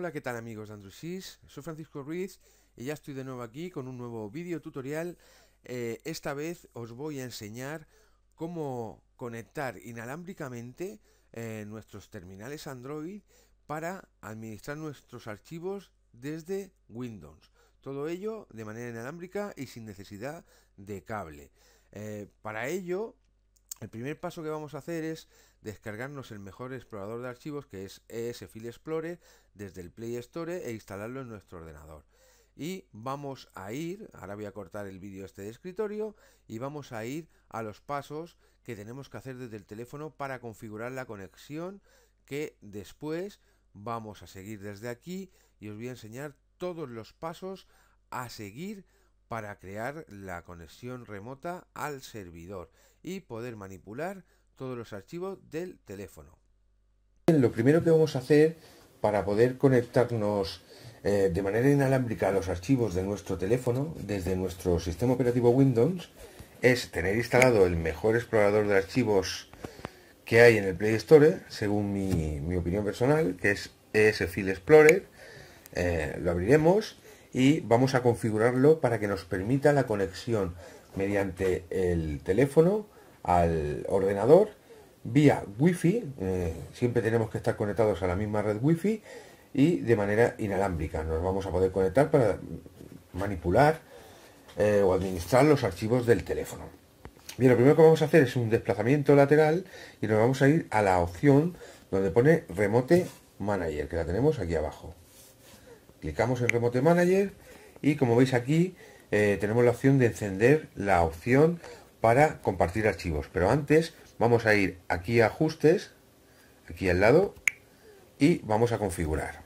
Hola, ¿qué tal amigos de Android, Soy Francisco Ruiz y ya estoy de nuevo aquí con un nuevo vídeo tutorial. Eh, esta vez os voy a enseñar cómo conectar inalámbricamente eh, nuestros terminales Android para administrar nuestros archivos desde Windows. Todo ello de manera inalámbrica y sin necesidad de cable. Eh, para ello el primer paso que vamos a hacer es descargarnos el mejor explorador de archivos que es ES File Explorer desde el Play Store e instalarlo en nuestro ordenador. Y vamos a ir, ahora voy a cortar el vídeo este de escritorio y vamos a ir a los pasos que tenemos que hacer desde el teléfono para configurar la conexión que después vamos a seguir desde aquí y os voy a enseñar todos los pasos a seguir para crear la conexión remota al servidor y poder manipular todos los archivos del teléfono. Lo primero que vamos a hacer para poder conectarnos eh, de manera inalámbrica a los archivos de nuestro teléfono desde nuestro sistema operativo Windows es tener instalado el mejor explorador de archivos que hay en el Play Store, según mi, opinión personal, que es ES File Explorer. Eh, lo abriremos y vamos a configurarlo para que nos permita la conexión mediante el teléfono al ordenador vía wifi eh, siempre tenemos que estar conectados a la misma red wifi y de manera inalámbrica nos vamos a poder conectar para manipular eh, o administrar los archivos del teléfono bien lo primero que vamos a hacer es un desplazamiento lateral y nos vamos a ir a la opción donde pone remote manager que la tenemos aquí abajo Clicamos en Remote Manager y como veis aquí eh, tenemos la opción de encender la opción para compartir archivos. Pero antes vamos a ir aquí a ajustes, aquí al lado, y vamos a configurar.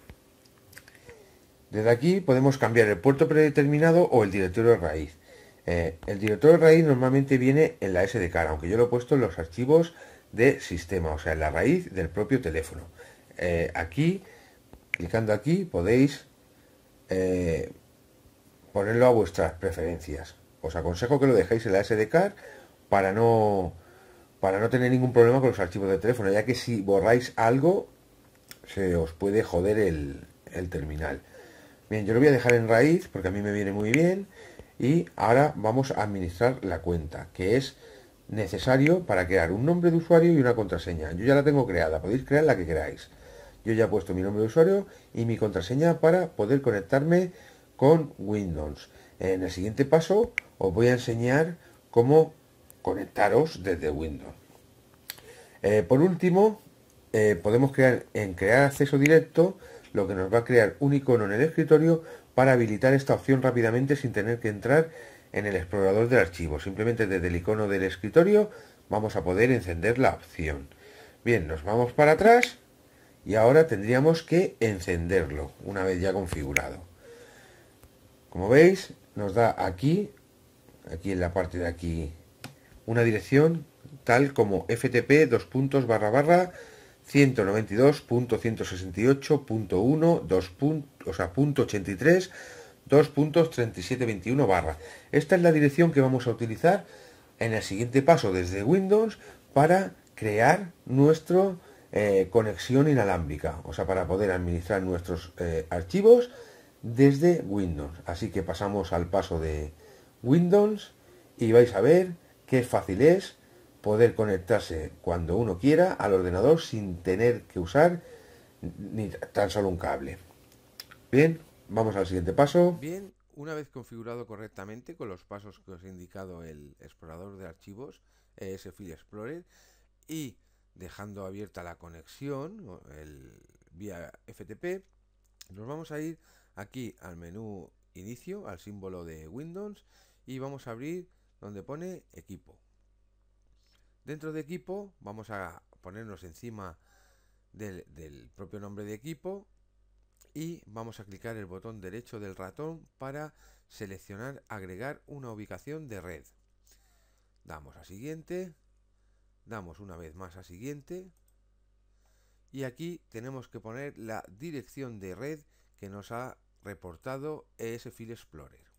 Desde aquí podemos cambiar el puerto predeterminado o el directorio de raíz. Eh, el directorio de raíz normalmente viene en la SDK, aunque yo lo he puesto en los archivos de sistema, o sea, en la raíz del propio teléfono. Eh, aquí, clicando aquí, podéis eh, ponerlo a vuestras preferencias. Os aconsejo que lo dejéis en la card para no, para no tener ningún problema con los archivos de teléfono, ya que si borráis algo se os puede joder el, el terminal. Bien, yo lo voy a dejar en raíz porque a mí me viene muy bien y ahora vamos a administrar la cuenta, que es necesario para crear un nombre de usuario y una contraseña. Yo ya la tengo creada, podéis crear la que queráis. Yo ya he puesto mi nombre de usuario y mi contraseña para poder conectarme con Windows. En el siguiente paso os voy a enseñar cómo conectaros desde Windows. Eh, por último, eh, podemos crear en crear acceso directo, lo que nos va a crear un icono en el escritorio para habilitar esta opción rápidamente sin tener que entrar en el explorador del archivo. Simplemente desde el icono del escritorio vamos a poder encender la opción. Bien, nos vamos para atrás y ahora tendríamos que encenderlo una vez ya configurado como veis nos da aquí aquí en la parte de aquí una dirección tal como ftp dos o sea, punto barra esta es la dirección que vamos a utilizar en el siguiente paso desde Windows para crear nuestro eh, conexión inalámbrica, o sea, para poder administrar nuestros eh, archivos desde Windows. Así que pasamos al paso de Windows y vais a ver qué fácil es poder conectarse cuando uno quiera al ordenador sin tener que usar ni tan solo un cable. Bien, vamos al siguiente paso. Bien, una vez configurado correctamente con los pasos que os he indicado el explorador de archivos, ese Explorer, y dejando abierta la conexión el, vía FTP. Nos vamos a ir aquí al menú inicio, al símbolo de Windows y vamos a abrir donde pone equipo. Dentro de equipo vamos a ponernos encima del, del propio nombre de equipo y vamos a clicar el botón derecho del ratón para seleccionar agregar una ubicación de red. Damos a siguiente damos una vez más a siguiente y aquí tenemos que poner la dirección de red que nos ha reportado e File Explorer.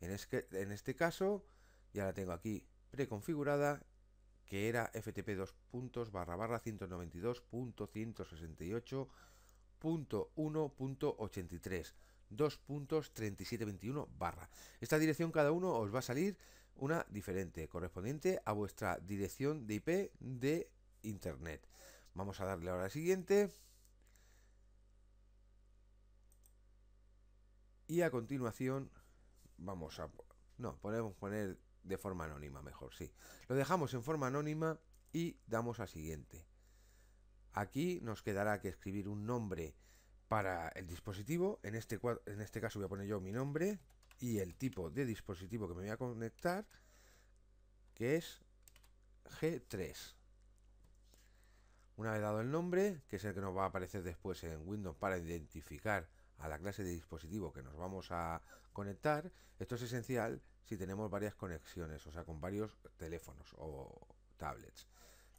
En, en este caso ya la tengo aquí preconfigurada que era ftp 2 barra 192.168.1.83 2.3721 barra. Esta dirección cada uno os va a salir una diferente correspondiente a vuestra dirección de IP de Internet. Vamos a darle ahora siguiente. Y a continuación vamos a... No, podemos poner de forma anónima mejor, sí. Lo dejamos en forma anónima y damos a siguiente. Aquí nos quedará que escribir un nombre para el dispositivo. En este, en este caso voy a poner yo mi nombre y el tipo de dispositivo que me voy a conectar, que es G3. Una vez dado el nombre, que es el que nos va a aparecer después en Windows para identificar a la clase de dispositivo que nos vamos a conectar, esto es esencial si tenemos varias conexiones, o sea, con varios teléfonos o tablets.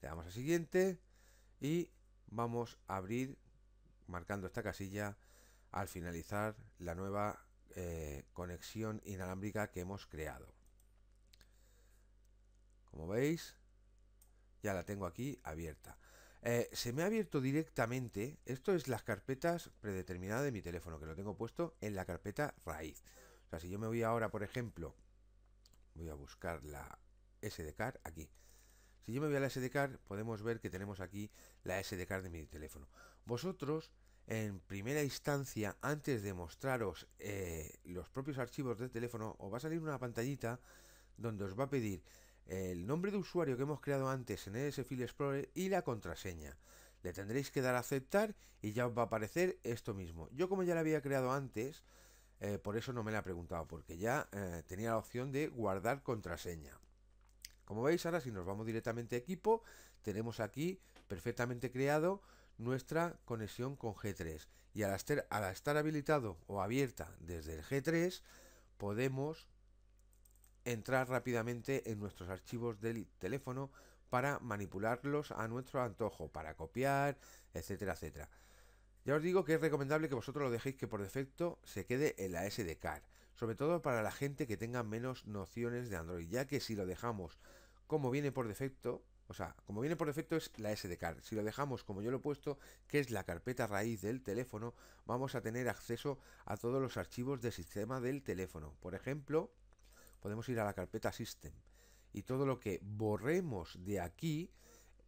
Le damos a siguiente y vamos a abrir, marcando esta casilla, al finalizar la nueva eh, conexión inalámbrica que hemos creado. Como veis, ya la tengo aquí abierta. Eh, se me ha abierto directamente, esto es las carpetas predeterminadas de mi teléfono, que lo tengo puesto en la carpeta raíz. O sea, si yo me voy ahora, por ejemplo, voy a buscar la card aquí. Si yo me voy a la card podemos ver que tenemos aquí la card de mi teléfono. Vosotros en primera instancia, antes de mostraros eh, los propios archivos del teléfono, os va a salir una pantallita donde os va a pedir eh, el nombre de usuario que hemos creado antes en ese File Explorer y la contraseña. Le tendréis que dar a aceptar y ya os va a aparecer esto mismo. Yo como ya la había creado antes, eh, por eso no me la he preguntado, porque ya tenía la opción de guardar contraseña. Como veis, ahora si nos vamos directamente a equipo, tenemos aquí perfectamente creado nuestra conexión con G3 y al estar, estar habilitado o abierta desde el G3 podemos entrar rápidamente en nuestros archivos del teléfono para manipularlos a nuestro antojo, para copiar, etcétera, etcétera. Ya os digo que es recomendable que vosotros lo dejéis que por defecto se quede en la SD card sobre todo para la gente que tenga menos nociones de Android, ya que si lo dejamos como viene por defecto, o sea, como viene por defecto es la SD card, Si lo dejamos como yo lo he puesto, que es la carpeta raíz del teléfono, vamos a tener acceso a todos los archivos de sistema del teléfono. Por ejemplo, podemos ir a la carpeta System. Y todo lo que borremos de aquí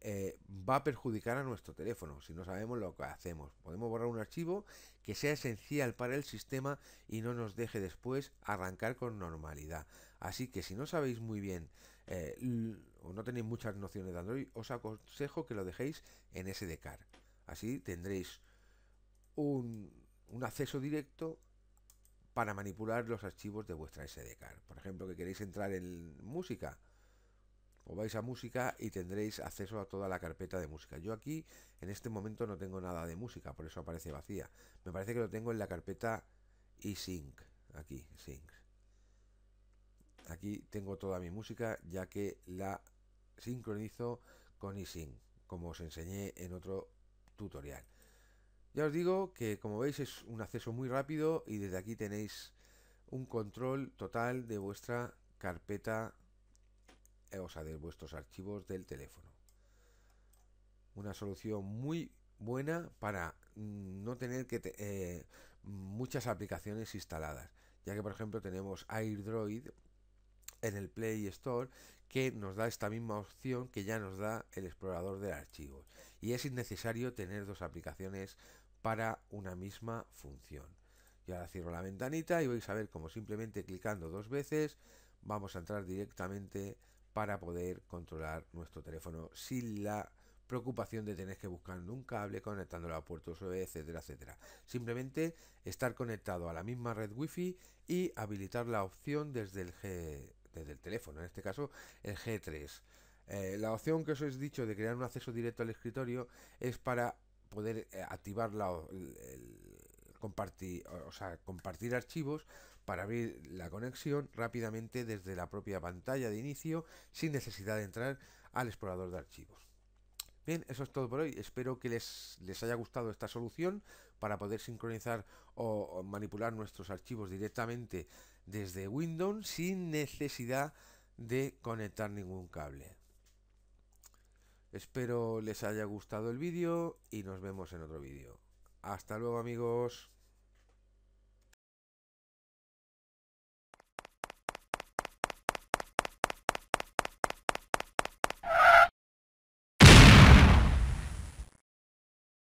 eh, va a perjudicar a nuestro teléfono si no sabemos lo que hacemos. Podemos borrar un archivo que sea esencial para el sistema y no nos deje después arrancar con normalidad. Así que si no sabéis muy bien eh, o no tenéis muchas nociones de Android, os aconsejo que lo dejéis en SDK. Así tendréis un, acceso directo para manipular los archivos de vuestra card Por ejemplo, que queréis entrar en música, o pues vais a música y tendréis acceso a toda la carpeta de música. Yo aquí en este momento no tengo nada de música, por eso aparece vacía. Me parece que lo tengo en la carpeta eSync, aquí, sync. Aquí tengo toda mi música ya que la sincronizo con eSync, como os enseñé en otro tutorial. Ya os digo que como veis es un acceso muy rápido y desde aquí tenéis un control total de vuestra carpeta, eh, o sea, de vuestros archivos del teléfono. Una solución muy buena para mm, no tener que eh, muchas aplicaciones instaladas, ya que por ejemplo tenemos AirDroid en el Play Store que nos da esta misma opción que ya nos da el explorador de archivos Y es innecesario tener dos aplicaciones para una misma función. y ahora cierro la ventanita y vais a ver como simplemente clicando dos veces vamos a entrar directamente para poder controlar nuestro teléfono sin la preocupación de tener que buscar un cable conectándolo a puertos USB, etcétera, etcétera. Simplemente estar conectado a la misma red wifi y habilitar la opción desde el G desde el teléfono, en este caso el G3. Eh, la opción que os he dicho de crear un acceso directo al escritorio es para poder eh, activar compartir, o compartir archivos para abrir la conexión rápidamente desde la propia pantalla de inicio sin necesidad de entrar al explorador de archivos. Bien, eso es todo por hoy. Espero que les, haya gustado esta solución para poder sincronizar o manipular nuestros archivos directamente desde Windows sin necesidad de conectar ningún cable. Espero les haya gustado el vídeo y nos vemos en otro vídeo. Hasta luego amigos.